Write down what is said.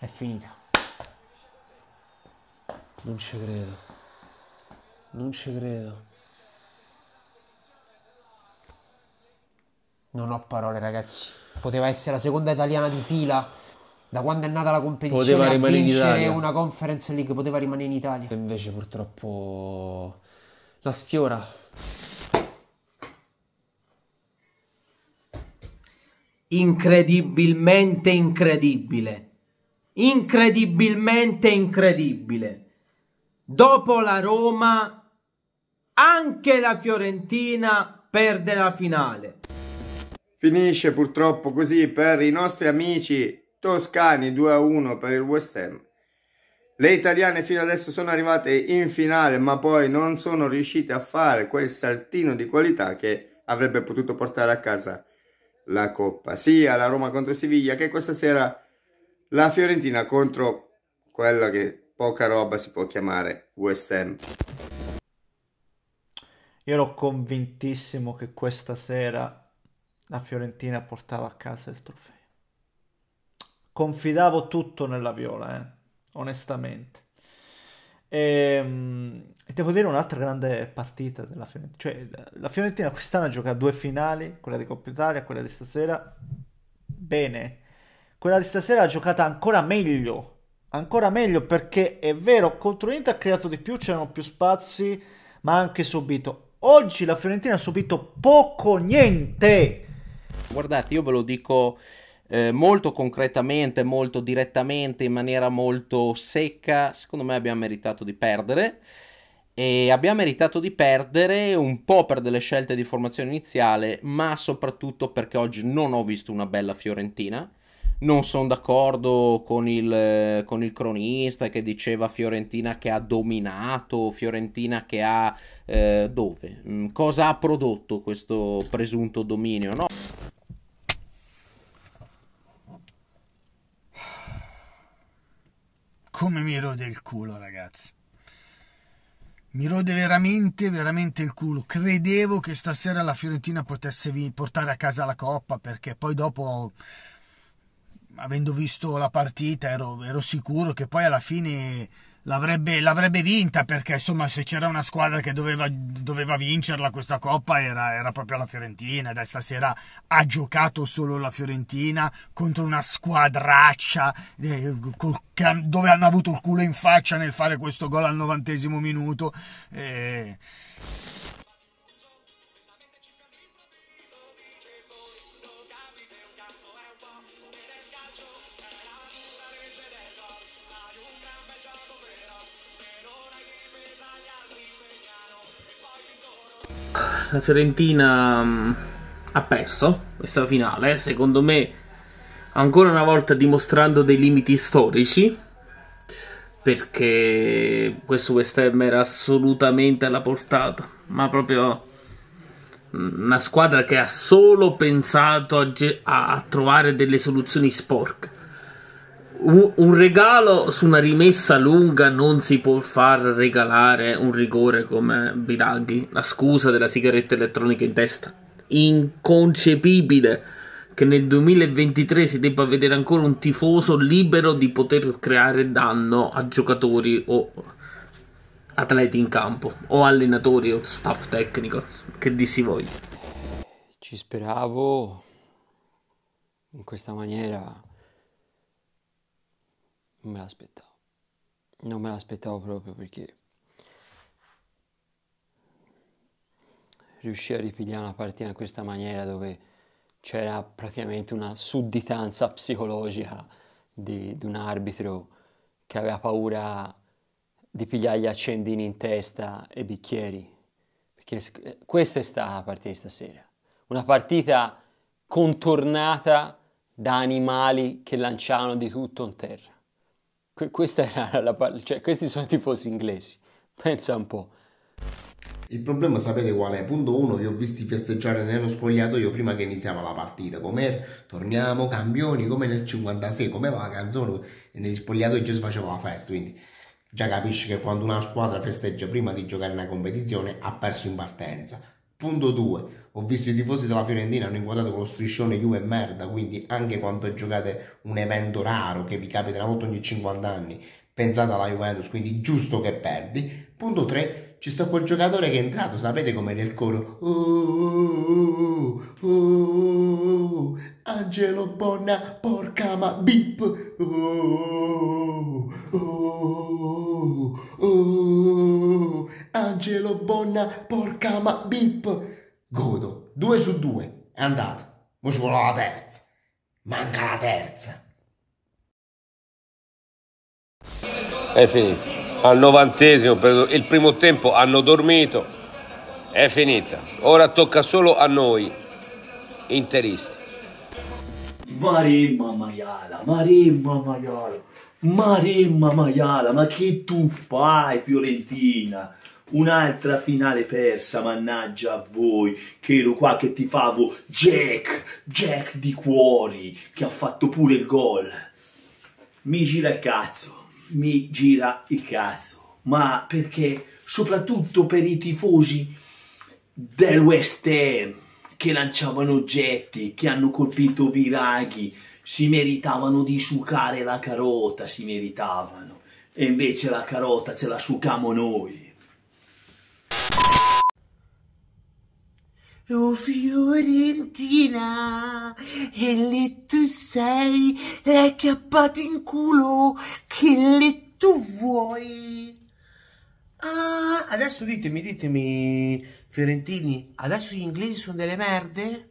È finita. Non ci credo. Non ci credo. Non ho parole, ragazzi. Poteva essere la seconda italiana di fila. Da quando è nata la competizione poteva a vincere una Conference League poteva rimanere in Italia. E invece purtroppo la sfiora. Incredibilmente incredibile incredibilmente incredibile. Dopo la Roma, anche la Fiorentina perde la finale. Finisce purtroppo così per i nostri amici toscani 2-1 per il West Ham. Le italiane fino adesso sono arrivate in finale ma poi non sono riuscite a fare quel saltino di qualità che avrebbe potuto portare a casa la Coppa. Sia la Roma contro Siviglia che questa sera la Fiorentina contro quella che poca roba si può chiamare West Ham. Io ero convintissimo che questa sera la Fiorentina portava a casa il trofeo. Confidavo tutto nella Viola, eh? onestamente. Ehm, e, devo dire un'altra grande partita della Fiorentina. Cioè, la Fiorentina quest'anno gioca due finali, quella di Coppa Italia, quella di stasera. Bene quella di stasera ha giocata ancora meglio, ancora meglio perché è vero, contro l'Inter ha creato di più, c'erano più spazi, ma ha anche subito. Oggi la Fiorentina ha subito poco niente. Guardate, io ve lo dico eh, molto concretamente, molto direttamente, in maniera molto secca, secondo me abbiamo meritato di perdere. E abbiamo meritato di perdere un po' per delle scelte di formazione iniziale, ma soprattutto perché oggi non ho visto una bella Fiorentina non sono d'accordo con il, eh, con il, cronista che diceva Fiorentina che ha dominato, Fiorentina che ha... Eh, dove? Mm, cosa ha prodotto questo presunto dominio? No. Come mi rode il culo ragazzi. Mi rode veramente, veramente il culo. Credevo che stasera la Fiorentina potesse portare a casa la coppa perché poi dopo avendo visto la partita ero, ero sicuro che poi alla fine l'avrebbe, l'avrebbe, vinta perché insomma se c'era una squadra che doveva, doveva vincerla questa coppa era, era, proprio la Fiorentina dai stasera ha giocato solo la Fiorentina contro una squadraccia eh, col, che, dove hanno avuto il culo in faccia nel fare questo gol al novantesimo minuto eh. la Fiorentina mh, mm, ha perso questa finale, secondo me ancora una volta dimostrando dei limiti storici perché questo West Ham era assolutamente alla portata, ma proprio mm, una squadra che ha solo pensato a, a trovare delle soluzioni sporche un regalo su una rimessa lunga non si può far regalare un rigore come Biraghi. La scusa della sigaretta elettronica in testa. Inconcepibile che nel 2023 si debba vedere ancora un tifoso libero di poter creare danno a giocatori o atleti in campo o allenatori o staff tecnico che di si voglia. Ci speravo in questa maniera me l'aspettavo. Non me l'aspettavo proprio perché riuscì a ripigliare una partita in questa maniera dove c'era praticamente una sudditanza psicologica di, di, un arbitro che aveva paura di pigliare gli accendini in testa e bicchieri. Perché eh, questa è stata la partita di stasera. Una partita contornata da animali che lanciavano di tutto in terra. La, la, cioè, questi sono i tifosi inglesi, pensa un po'. Il problema sapete qual è? Punto 1, vi ho visti festeggiare nello spogliatoio prima che iniziava la partita, com'era? Torniamo campioni, come nel 56, come va la canzone? E negli spogliatoi già si faceva la festa, quindi già capisci che quando una squadra festeggia prima di giocare una competizione ha perso in partenza. Punto 2. Ho visto i tifosi della Fiorentina hanno inquadrato con lo striscione Juve e merda, quindi anche quando giocate un evento raro che vi capita una volta ogni 50 anni, pensate alla Juventus, quindi giusto che perdi. Punto 3. Ci sta quel giocatore che è entrato, sapete com'è nel coro? Uh, uh, uh, Angelo Bonna, porca ma bip. Angelo Bonna, porca ma bip. Godo, 2 su 2, è andato. Ora ci vuole la terza. Manca la terza. È finita. Al novantesimo, il primo tempo hanno dormito. È finita. Ora tocca solo a noi, interisti. Maremma maiala, Maremma maiala, Maremma maiala, ma che tu fai Fiorentina? Un'altra finale persa, mannaggia a voi, che ero qua che ti favo Jack, Jack di cuori, che ha fatto pure il gol. Mi gira il cazzo, mi gira il cazzo, ma perché soprattutto per i tifosi del West Ham che lanciavano oggetti, che hanno colpito Biraghi, si meritavano di sucare la carota, si meritavano. E invece la carota ce la sucamo noi. Oh Fiorentina, e lì tu sei, l'hai chiappato in culo, che lì tu vuoi. Ah, adesso ditemi, ditemi, Fiorentini, adesso gli inglesi sono delle merde?